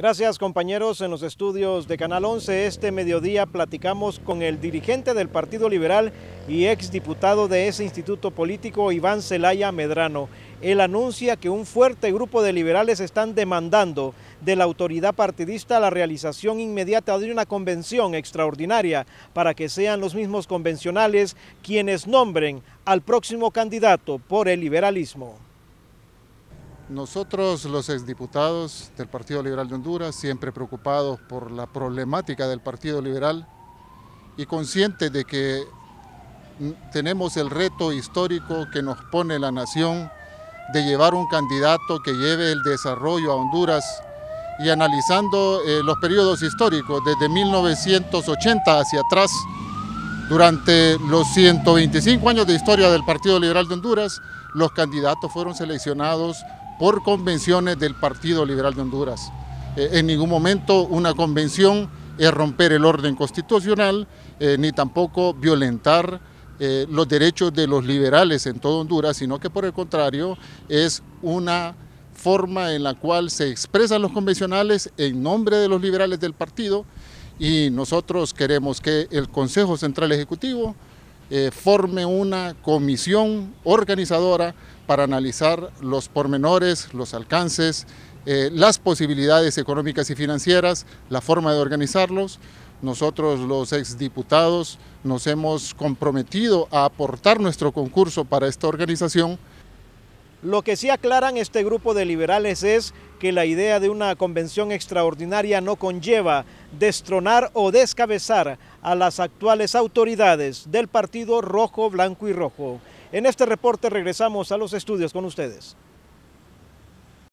Gracias compañeros en los estudios de Canal 11. Este mediodía platicamos con el dirigente del Partido Liberal y exdiputado de ese instituto político, Iván Celaya Medrano. Él anuncia que un fuerte grupo de liberales están demandando de la autoridad partidista la realización inmediata de una convención extraordinaria para que sean los mismos convencionales quienes nombren al próximo candidato por el liberalismo. Nosotros los exdiputados del Partido Liberal de Honduras, siempre preocupados por la problemática del Partido Liberal y conscientes de que mm, tenemos el reto histórico que nos pone la nación de llevar un candidato que lleve el desarrollo a Honduras y analizando eh, los periodos históricos desde 1980 hacia atrás, durante los 125 años de historia del Partido Liberal de Honduras, los candidatos fueron seleccionados por convenciones del Partido Liberal de Honduras. Eh, en ningún momento una convención es romper el orden constitucional, eh, ni tampoco violentar eh, los derechos de los liberales en todo Honduras, sino que por el contrario es una forma en la cual se expresan los convencionales en nombre de los liberales del partido y nosotros queremos que el Consejo Central Ejecutivo eh, forme una comisión organizadora para analizar los pormenores, los alcances, eh, las posibilidades económicas y financieras, la forma de organizarlos. Nosotros los exdiputados nos hemos comprometido a aportar nuestro concurso para esta organización. Lo que sí aclaran este grupo de liberales es que la idea de una convención extraordinaria no conlleva destronar o descabezar a las actuales autoridades del partido rojo, blanco y rojo. En este reporte regresamos a los estudios con ustedes.